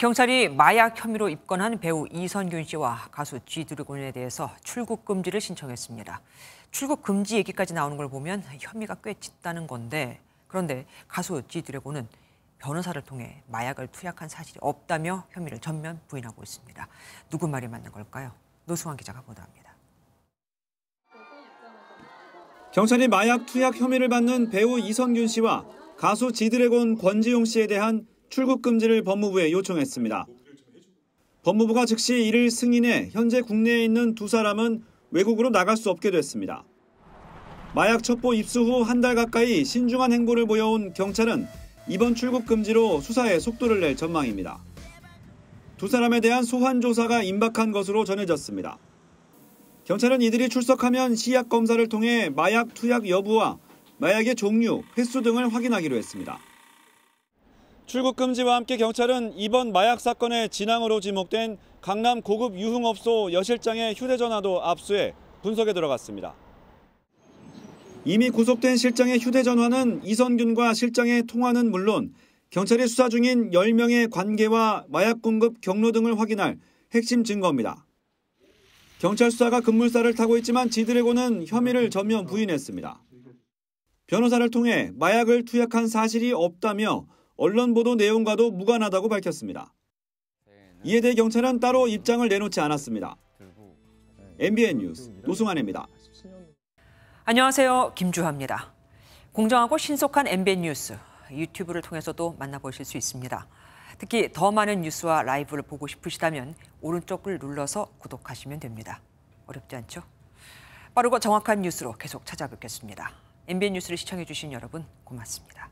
경찰이 마약 혐의로 입건한 배우 이선균 씨와 가수 G드래곤에 대해서 출국 금지를 신청했습니다. 출국 금지 얘기까지 나오는 걸 보면 혐의가 꽤 짙다는 건데 그런데 가수 G드래곤은 변호사를 통해 마약을 투약한 사실이 없다며 혐의를 전면 부인하고 있습니다. 누구 말이 맞는 걸까요? 노승환 기자가 보도합니다. 경찰이 마약 투약 혐의를 받는 배우 이선균 씨와 가수 지드래곤 권지용 씨에 대한 출국 금지를 법무부에 요청했습니다. 법무부가 즉시 이를 승인해 현재 국내에 있는 두 사람은 외국으로 나갈 수 없게 됐습니다. 마약 첩보 입수 후 한 달 가까이 신중한 행보를 보여온 경찰은 이번 출국 금지로 수사에 속도를 낼 전망입니다. 두 사람에 대한 소환 조사가 임박한 것으로 전해졌습니다. 경찰은 이들이 출석하면 시약 검사를 통해 마약 투약 여부와 마약의 종류, 횟수 등을 확인하기로 했습니다. 출국 금지와 함께 경찰은 이번 마약 사건의 진앙으로 지목된 강남 고급 유흥업소 여실장의 휴대전화도 압수해 분석에 들어갔습니다. 이미 구속된 실장의 휴대전화는 이선균과 실장의 통화는 물론 경찰이 수사 중인 10명의 관계와 마약 공급 경로 등을 확인할 핵심 증거입니다. 경찰 수사가 급물살을 타고 있지만 지드래곤은 혐의를 전면 부인했습니다. 변호사를 통해 마약을 투약한 사실이 없다며 언론 보도 내용과도 무관하다고 밝혔습니다. 이에 대해 경찰은 따로 입장을 내놓지 않았습니다. MBN 뉴스 노승환입니다. 안녕하세요. 김주하입니다. 공정하고 신속한 MBN 뉴스 유튜브를 통해서도 만나보실 수 있습니다. 특히 더 많은 뉴스와 라이브를 보고 싶으시다면 오른쪽을 눌러서 구독하시면 됩니다. 어렵지 않죠? 빠르고 정확한 뉴스로 계속 찾아뵙겠습니다. MBN 뉴스를 시청해주신 여러분 고맙습니다.